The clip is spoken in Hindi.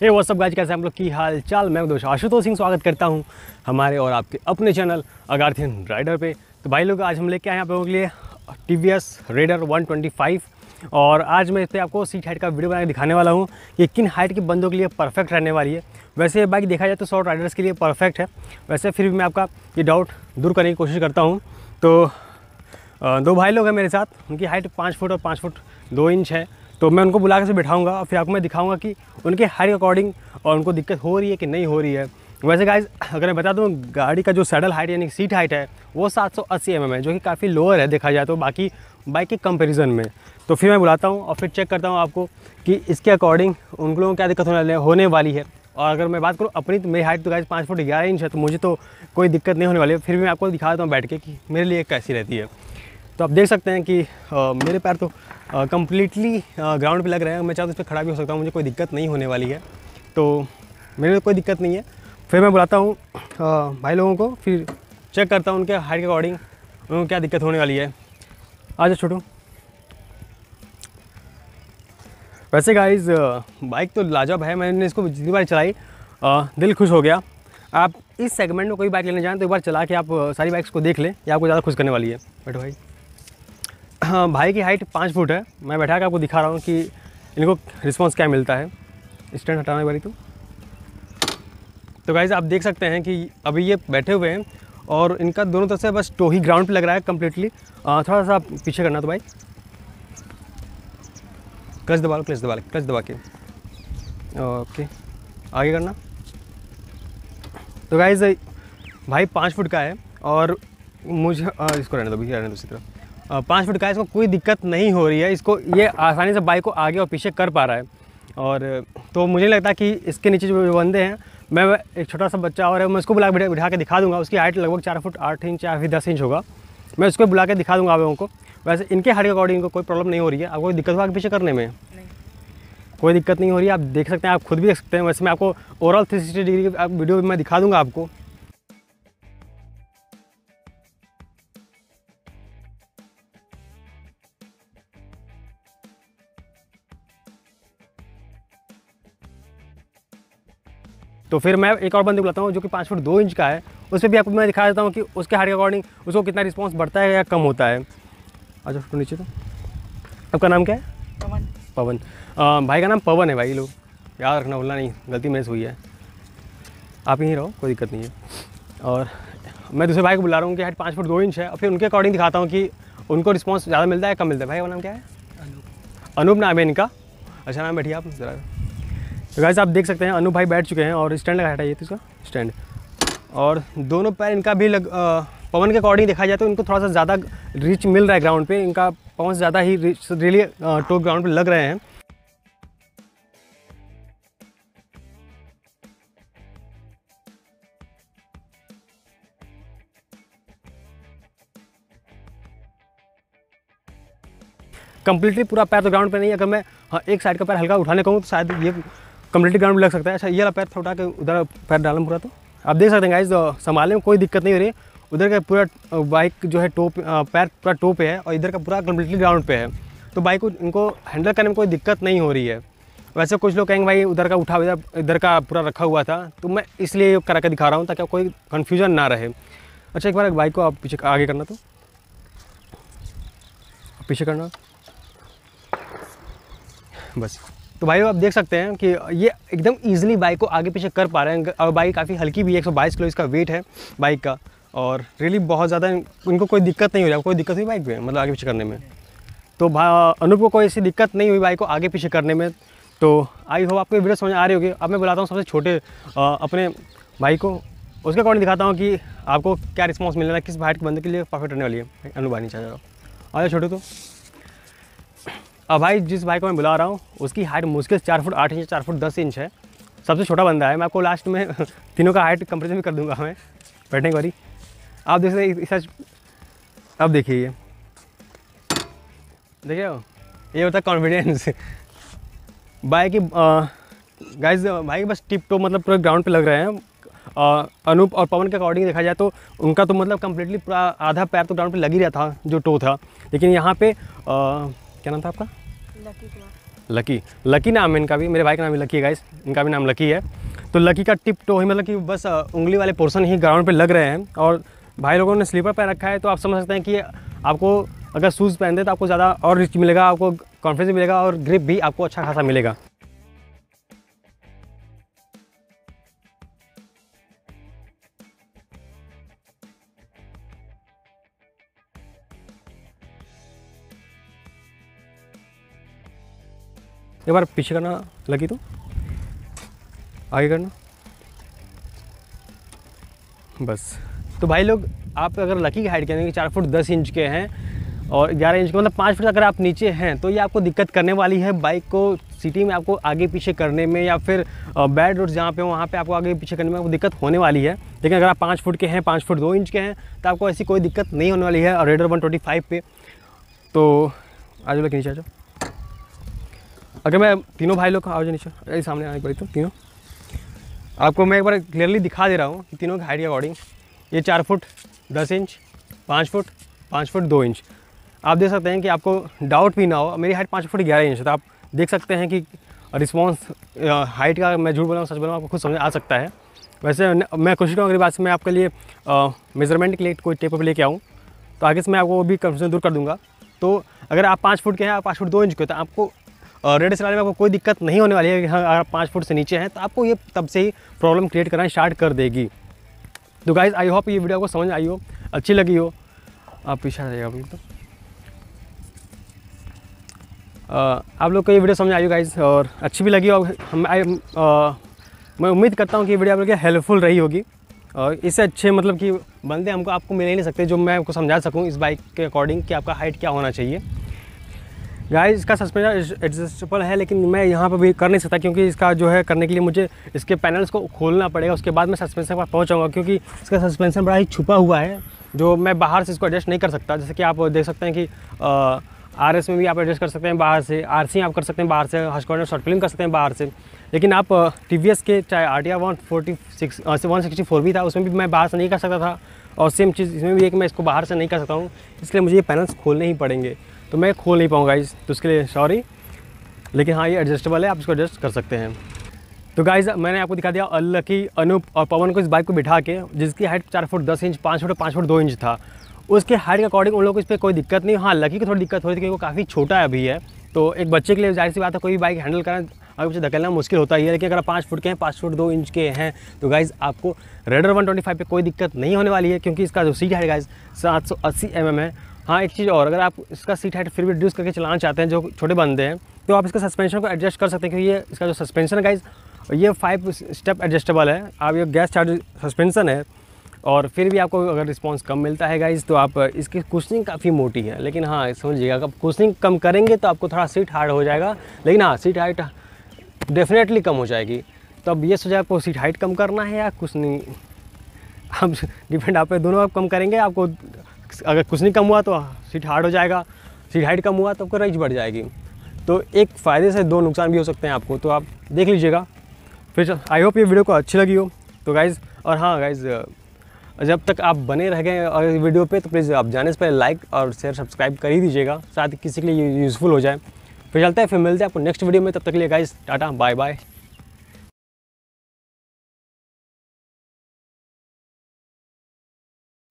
हे वो सब गाज कैसे हम लोग की हाल चाल मैं दोस्त आशुतोष सिंह स्वागत करता हूँ हमारे और आपके अपने चैनल अगार्थियन राइडर पे तो भाई लोग आज हम लेके आए हैं आप लोगों के लिए T V S Raider one twenty five और आज मैं इस पर आपको सीट हाइट का वीडियो बनाकर दिखाने वाला हूँ कि किन हाइट के बंदों के लिए परफेक्ट रहने वाली है वैसे ये बाइक देखा जाए तो शॉर्ट राइडर्स के लिए परफेक्ट है वैसे फिर भी मैं आपका ये डाउट दूर करने की कोशिश करता हूँ तो दो भाई लोग हैं मेरे साथ उनकी हाइट पाँच फुट और पाँच फुट दो इंच है तो मैं उनको बुला के से बैठाऊँगा और फिर आपको मैं दिखाऊँगा कि उनके हाइट अकॉर्डिंग और उनको दिक्कत हो रही है कि नहीं हो रही है वैसे गाइज अगर मैं बता दूँ गाड़ी का जो सैडल हाइट यानी सीट हाइट है वो 780 सौ mm है जो कि काफ़ी लोअर है देखा जाए तो बाकी बाइक के कंपैरिजन में तो फिर मैं बुलाता हूँ और फिर चेक करता हूँ आपको कि इसके अकॉर्डिंग उन लोगों को क्या दिक्कत होने होने वाली है और अगर मैं बात करूँ अपनी तो मेरी हाइट तो गाइज पाँच फुट ग्यारह इंच है तो मुझे तो कोई दिक्कत नहीं होने वाली है फिर मैं आपको दिखा देता हूँ बैठ के कि मेरे लिए कैसी रहती है तो आप देख सकते हैं कि आ, मेरे पैर तो कम्प्लीटली ग्राउंड पे लग रहे हैं मैं चाहता हूँ इस पर खड़ा भी हो सकता हूँ मुझे कोई दिक्कत नहीं होने वाली है तो मेरे लिए तो कोई दिक्कत नहीं है फिर मैं बुलाता हूँ भाई लोगों को फिर चेक करता हूँ उनके हाइट के अकॉर्डिंग उनको क्या दिक्कत होने वाली है आ जाओ छोटू वैसे गाइज बाइक तो लाजवाब है मैंने इसको जितनी बार चलाई आ, दिल खुश हो गया आप इस सेगमेंट में कोई बाइक लेने जाएँ तो एक बार चला के आप सारी बाइक्स को देख लें या आपको ज़्यादा खुश करने वाली है बैठो भाई हाँ, भाई की हाइट पाँच फुट है मैं बैठा के आपको दिखा रहा हूँ कि इनको रिस्पॉन्स क्या मिलता है स्टैंड हटाने वाली तो तो गाइज आप देख सकते हैं कि अभी ये बैठे हुए हैं और इनका दोनों तरफ से बस टो ही ग्राउंड पे लग रहा है कम्प्लीटली थोड़ा सा पीछे करना तो भाई क्लच दबा लो क्लच दबा लो क्लच दबा के ओके आगे करना तो गाइज भाई पाँच फुट का है और मुझे आ, इसको रहने दो भी रहने दो इसी तरफ पाँच फुट का इसको कोई दिक्कत नहीं हो रही है इसको ये आसानी से बाइक को आगे और पीछे कर पा रहा है और तो मुझे लगता कि इसके नीचे जो बंदे हैं मैं एक छोटा सा बच्चा और है मैं उसको बुला के बिठा के दिखा दूंगा उसकी हाइट लगभग चार फुट आठ इंच या फिर दस इंच होगा मैं उसको बुला के दिखा दूंगा आप लोगों को वैसे इनके हाइट के अकॉर्डिंग को कोई प्रॉब्लम नहीं हो रही है आपको कोई दिक्कत हुआ आगे पीछे करने में कोई दिक्कत नहीं हो रही है आप देख सकते हैं आप खुद भी देख सकते हैं वैसे मैं आपको ओवरऑल थ्री सिक्सटी डिग्री की वीडियो मैं दिखा दूंगा आपको तो फिर मैं एक और बंदे बुलाता हूँ जो कि पाँच फुट दो इंच का है उस पर भी आपको मैं दिखा देता हूँ कि उसके हाइट के अकॉर्डिंग उसको कितना रिस्पॉन्स बढ़ता है या कम होता है अच्छा फोटो नीचे तो आपका नाम क्या है पवन पवन आ, भाई का नाम पवन है भाई लोग याद रखना बोलना नहीं गलती मेरे से हुई है आप यहीं रहो कोई दिक्कत नहीं है और मैं दूसरे भाई को बुला रहा हूँ कि हाइट पाँच फुट दो इंच है और फिर उनके अकॉर्डिंग दिखाता हूँ कि उनको रिस्पॉन्स ज़्यादा मिलता है कम मिलता है भाई का नाम क्या है अनूप अनूप नाम है इनका अच्छा नाम बैठिए आप ज़रा तो आप देख सकते हैं अनु भाई बैठ चुके हैं और स्टैंड लगा हटाइए इसका स्टैंड और दोनों पैर इनका भी लग पवन के अकॉर्डिंग देखा जाए तो इनको थोड़ा सा ज़्यादा रिच मिल रहा है ग्राउंड पे इनका पवन ज़्यादा ही रिच रियली टॉप ग्राउंड पे लग रहे हैं कंप्लीटली पूरा पैर तो ग्राउंड पे नहीं अगर मैं हाँ, एक साइड का पैर हल्का उठाने कहूँ तो शायद ये कम्प्लीटली ग्राउंड लग सकता है अच्छा ये वाला पैर उठा के उधर पैर डालना पूरा तो आप देख सकते हैं गाइज संभालने में कोई दिक्कत नहीं हो रही है उधर का पूरा बाइक जो है टोप पैर पूरा टो पे है और इधर का पूरा कम्प्लीटली ग्राउंड पे है तो बाइक को इनको हैंडल करने में कोई दिक्कत नहीं हो रही है वैसे कुछ लोग कहेंगे भाई उधर का उठा हुआ इधर का पूरा रखा हुआ था तो मैं इसलिए करा के दिखा रहा हूँ ताकि कोई कन्फ्यूजन ना रहे अच्छा एक बार बाइक को आप पीछे आगे करना तो पीछे करना बस तो भाई आप देख सकते हैं कि ये एकदम ईजिली बाइक को आगे पीछे कर पा रहे हैं और बाइक काफ़ी हल्की भी है 122 किलो इसका वेट है बाइक का और रियली बहुत ज़्यादा इनको कोई दिक्कत नहीं हो रहा कोई दिक्कत हुई बाइक में मतलब आगे पीछे करने में तो अनूप को कोई ऐसी दिक्कत नहीं हुई बाइक को आगे पीछे करने में तो आई होप आपको वीडियो समझ आ रही होगी अब मैं बुलाता हूँ सबसे छोटे अपने भाई को उसके अकॉर्डिंग दिखाता हूँ कि आपको क्या रिस्पॉन्स मिल रहा है किस भाई के बंदे के लिए परफेक्ट रहने वाली है अनुभव नहीं चाहिए आ जाओ छोटे तो अब भाई जिस भाई को मैं बुला रहा हूँ उसकी हाइट मुश्किल चार फुट आठ इंच चार फुट दस इंच है सबसे छोटा बंदा है मैं आपको लास्ट में तीनों का हाइट कंपेरिजन भी कर दूंगा मैं बैठने के बारी आप देख सकते इस अब देखिए ये देखिए ये होता है कॉन्फिडेंस बाइक की गाइज भाई बस टिप टॉप मतलब पूरा ग्राउंड पे लग रहे हैं अनूप और पवन के अकॉर्डिंग देखा जाए तो उनका तो मतलब कम्प्लीटली पूरा आधा पैर तो ग्राउंड पे लग ही रहा था जो टो था लेकिन यहाँ पे आ, क्या नाम था आपका लकी लकी लकी नाम है इनका भी मेरे भाई का नाम भी लकी है गाइस इनका भी नाम लकी है तो लकी का टिप टो ही मतलब कि बस उंगली वाले पोर्सन ही ग्राउंड पे लग रहे हैं और भाई लोगों ने स्लीपर पहन रखा है तो आप समझ सकते हैं कि आपको अगर शूज़ पहनते तो आपको ज़्यादा और रिच मिलेगा आपको कॉन्फिडेंस मिलेगा और ग्रिप भी आपको अच्छा खासा मिलेगा एक बार पीछे करना लगी तो आगे करना बस तो भाई लोग आप अगर लकी हाइट कहेंगे चार फुट दस इंच के हैं और ग्यारह इंच के मतलब पाँच फुट अगर आप नीचे हैं तो ये आपको दिक्कत करने वाली है बाइक को सिटी में आपको आगे पीछे करने में या फिर बैड रोड जहाँ पे वहाँ पे आपको आगे पीछे करने में आपको दिक्कत होने वाली है लेकिन अगर आप पाँच फुट के हैं पाँच फुट दो इंच के हैं तो आपको ऐसी कोई दिक्कत नहीं होने वाली है और रेडर वन ट्वेंटी फाइव पे तो आज लोग नीचे आ जाओ अगर मैं तीनों भाई लोग का आओ नीचे सामने आने पड़ी तो तीनों आपको मैं एक बार क्लियरली दिखा दे रहा हूँ कि तीनों की हाइट के अकॉर्डिंग ये चार फुट दस इंच पाँच फुट पाँच फुट दो इंच आप देख सकते हैं कि आपको डाउट भी ना हो मेरी हाइट पाँच फुट ग्यारह इंच है तो आप देख सकते हैं कि रिस्पॉन्स हाइट का मैं झूठ बोला सच बोला आपको खुद समझ आ सकता है वैसे मैं कोशिश करूँगा अगली बात से मैं आपके लिए मेजरमेंट के लिए कोई टेप लेके आऊँ तो आगे से मैं आपको वो भी कंफ्यूजन दूर कर दूँगा तो अगर आप पाँच फुट के हैं आप पाँच फुट दो इंच के तो आपको और रेड स्टार में आपको कोई दिक्कत नहीं होने वाली है कि हाँ अगर आप पाँच फुट से नीचे हैं तो आपको ये तब से ही प्रॉब्लम क्रिएट करना स्टार्ट कर देगी तो गाइज आई होप ये वीडियो आपको समझ आई हो अच्छी लगी हो आप पीछा रहेगा अभी तो आप लोग को ये वीडियो समझ आई हो गाइज और अच्छी भी लगी और हम आई मैं उम्मीद करता हूँ कि ये वीडियो आप लोग की हेल्पफुल रही होगी और इससे अच्छे मतलब कि बंदे हमको आपको मिल ही नहीं सकते जो मैं आपको समझा सकूँ इस बाइक के अकॉर्डिंग कि आपका हाइट क्या होना चाहिए गाइस इसका सस्पेंशन एडजस्टेबल है लेकिन मैं यहाँ पर भी कर नहीं सकता क्योंकि इसका जो है करने के लिए मुझे इसके पैनल्स को खोलना पड़ेगा उसके बाद मैं सस्पेंशन पर पहुँचाऊँगा क्योंकि इसका सस्पेंशन बड़ा ही छुपा हुआ है जो मैं बाहर से इसको एडजस्ट नहीं कर सकता जैसे कि आप देख सकते हैं कि आर में भी आप एडजस्ट कर सकते हैं बाहर से आर आप कर सकते हैं बाहर से हस्कॉर्ड में शॉर्ट फिल्म कर सकते हैं बाहर से लेकिन आप टी के चाहे R T R six one sixty four भी था उसमें भी मैं बाहर से नहीं कर सकता था और सेम चीज़ इसमें भी एक मैं इसको बाहर से नहीं कर सकता हूँ इसलिए मुझे ये पैनल्स खोलने ही पड़ेंगे तो मैं खोल नहीं पाऊँगा इस तो उसके लिए सॉरी लेकिन हाँ ये एडजस्टेबल है आप इसको एडजस्ट कर सकते हैं तो गाइज मैंने आपको दिखा दिया अल्लकी अनूप और पवन को इस बाइक को बिठा के जिसकी हाइट चार फुट दस इंच पाँच फुट और पाँच फुट दो इंच था उसके हाइट के अकॉर्डिंग उन लोगों को इस पर कोई दिक्कत नहीं हाँ लकी को थोड़ी दिक्कत हो रही थी क्योंकि वो काफ़ी छोटा है अभी है तो एक बच्चे के लिए जाहिर सी बात है कोई बाइक हैंडल करना अगर मुझे धकेलना मुश्किल होता ही है लेकिन अगर आप पाँच फुट के हैं पाँच फुट दो इंच के हैं तो गाइज़ आपको रेडर 125 पे कोई दिक्कत नहीं होने वाली है क्योंकि इसका जो सीट है गाइज सात सौ अस्सी एम mm एम है हाँ एक चीज़ और अगर आप इसका सीट हाइट फिर भी रिड्यूस करके चलाना चाहते हैं जो छोटे बंदे हैं तो आप इसका सस्पेंशन को एडजस्ट कर सकते हैं क्योंकि ये इसका जो सस्पेंशन है गाइज ये फाइव स्टेप एडजस्टेबल है आप ये गैस चार्ज सस्पेंशन है और फिर भी आपको अगर रिस्पॉन्स कम मिलता है गाइज़ तो आप इसकी कुशनिंग काफ़ी मोटी है लेकिन हाँ समझिएगा आप कुशनिंग कम करेंगे तो आपको थोड़ा सीट हार्ड हो जाएगा लेकिन हाँ सीट हाइट डेफिनेटली कम हो जाएगी तो अब ये सोचा आपको सीट हाइट कम करना है या कुछ नहीं आप डिपेंड आप दोनों आप कम करेंगे आपको अगर कुछ नहीं कम हुआ तो सीट हार्ड हो जाएगा सीट हाइट कम हुआ तो आपको रेंज बढ़ जाएगी तो एक फ़ायदे से दो नुकसान भी हो सकते हैं आपको तो आप देख लीजिएगा फिर आई होप ये वीडियो को अच्छी लगी हो तो गाइज़ और हाँ गाइज़ जब तक आप बने रह गए और वीडियो पे तो प्लीज़ आप जाने से पहले लाइक और शेयर सब्सक्राइब कर ही दीजिएगा साथ ही किसी के लिए यूज़फुल हो जाए फिर चलते हैं फिर मिलते हैं आपको नेक्स्ट वीडियो में तब तक लिए गाइज टाटा बाय बाय